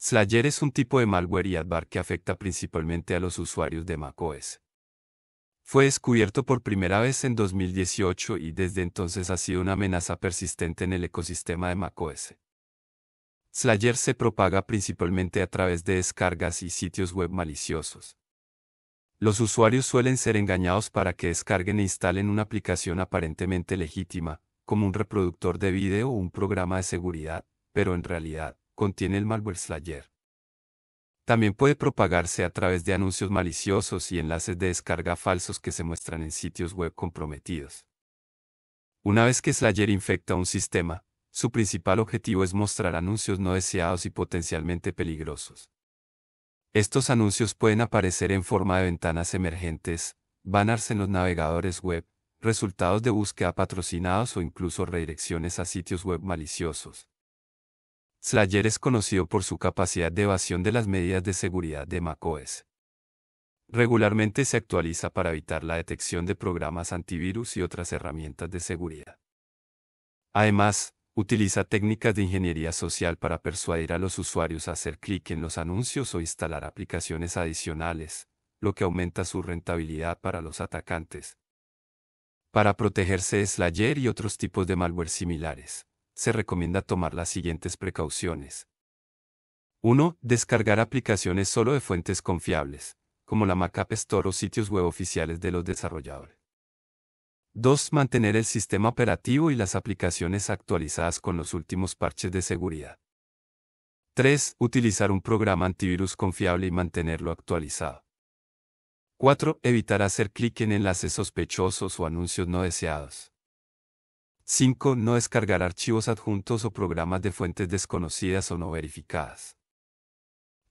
Slayer es un tipo de malware y adware que afecta principalmente a los usuarios de macOS. Fue descubierto por primera vez en 2018 y desde entonces ha sido una amenaza persistente en el ecosistema de macOS. Slayer se propaga principalmente a través de descargas y sitios web maliciosos. Los usuarios suelen ser engañados para que descarguen e instalen una aplicación aparentemente legítima, como un reproductor de video o un programa de seguridad, pero en realidad, contiene el malware Slayer. También puede propagarse a través de anuncios maliciosos y enlaces de descarga falsos que se muestran en sitios web comprometidos. Una vez que Slayer infecta un sistema, su principal objetivo es mostrar anuncios no deseados y potencialmente peligrosos. Estos anuncios pueden aparecer en forma de ventanas emergentes, banners en los navegadores web, resultados de búsqueda patrocinados o incluso redirecciones a sitios web maliciosos. Slayer es conocido por su capacidad de evasión de las medidas de seguridad de macOS. Regularmente se actualiza para evitar la detección de programas antivirus y otras herramientas de seguridad. Además, utiliza técnicas de ingeniería social para persuadir a los usuarios a hacer clic en los anuncios o instalar aplicaciones adicionales, lo que aumenta su rentabilidad para los atacantes. Para protegerse de Slayer y otros tipos de malware similares se recomienda tomar las siguientes precauciones. 1. Descargar aplicaciones solo de fuentes confiables, como la Mac App Store o sitios web oficiales de los desarrolladores. 2. Mantener el sistema operativo y las aplicaciones actualizadas con los últimos parches de seguridad. 3. Utilizar un programa antivirus confiable y mantenerlo actualizado. 4. Evitar hacer clic en enlaces sospechosos o anuncios no deseados. 5. No descargar archivos adjuntos o programas de fuentes desconocidas o no verificadas.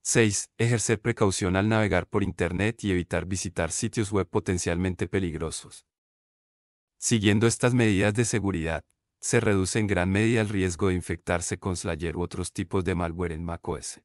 6. Ejercer precaución al navegar por Internet y evitar visitar sitios web potencialmente peligrosos. Siguiendo estas medidas de seguridad, se reduce en gran medida el riesgo de infectarse con Slayer u otros tipos de malware en macOS.